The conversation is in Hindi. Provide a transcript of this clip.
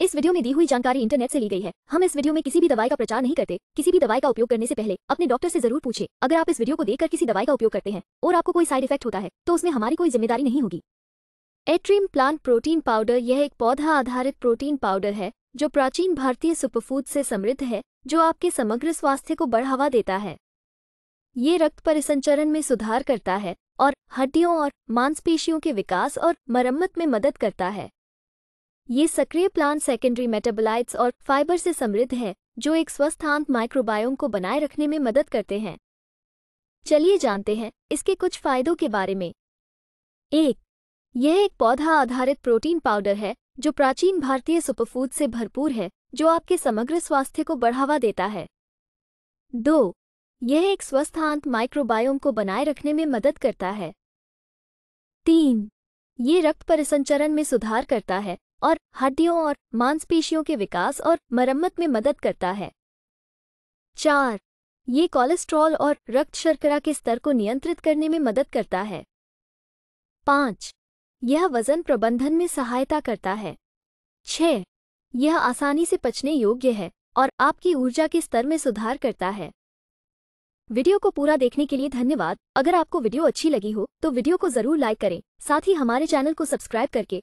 इस वीडियो में दी हुई जानकारी इंटरनेट से ली गई है हम इस वीडियो में किसी भी दवाई का प्रचार नहीं करते किसी भी दवाई का उपयोग करने से पहले अपने डॉक्टर से जरूर पूछे अगर आप इस वीडियो को देखकर किसी दवाई का उपयोग करते हैं और आपको कोई साइड इफेक्ट होता है तो उसमें हमारी कोई जिम्मेदारी नहीं होगी एट्रीम प्लांट प्रोटीन पाउडर यह एक पौधा आधारित प्रोटीन पाउडर है जो प्राचीन भारतीय सुपरफूड से समृद्ध है जो आपके समग्र स्वास्थ्य को बढ़ावा देता है ये रक्त परिसंचरण में सुधार करता है और हड्डियों और मांसपेशियों के विकास और मरम्मत में मदद करता है ये सक्रिय प्लांट सेकेंडरी मेटाबोलाइट्स और फाइबर से समृद्ध है जो एक स्वस्थ आंत माइक्रोबायोम को बनाए रखने में मदद करते हैं चलिए जानते हैं इसके कुछ फायदों के बारे में एक यह एक पौधा आधारित प्रोटीन पाउडर है जो प्राचीन भारतीय सुपरफूड से भरपूर है जो आपके समग्र स्वास्थ्य को बढ़ावा देता है दो यह एक स्वस्थ आंत माइक्रोबायोम को बनाए रखने में मदद करता है तीन ये रक्त परिसंचरण में सुधार करता है और हड्डियों और मांसपेशियों के विकास और मरम्मत में मदद करता है चार ये कोलेस्ट्रॉल और रक्त शर्करा के स्तर को नियंत्रित करने में मदद करता है पाँच यह वजन प्रबंधन में सहायता करता है छह यह आसानी से पचने योग्य है और आपकी ऊर्जा के स्तर में सुधार करता है वीडियो को पूरा देखने के लिए धन्यवाद अगर आपको वीडियो अच्छी लगी हो तो वीडियो को जरूर लाइक करें साथ ही हमारे चैनल को सब्सक्राइब करके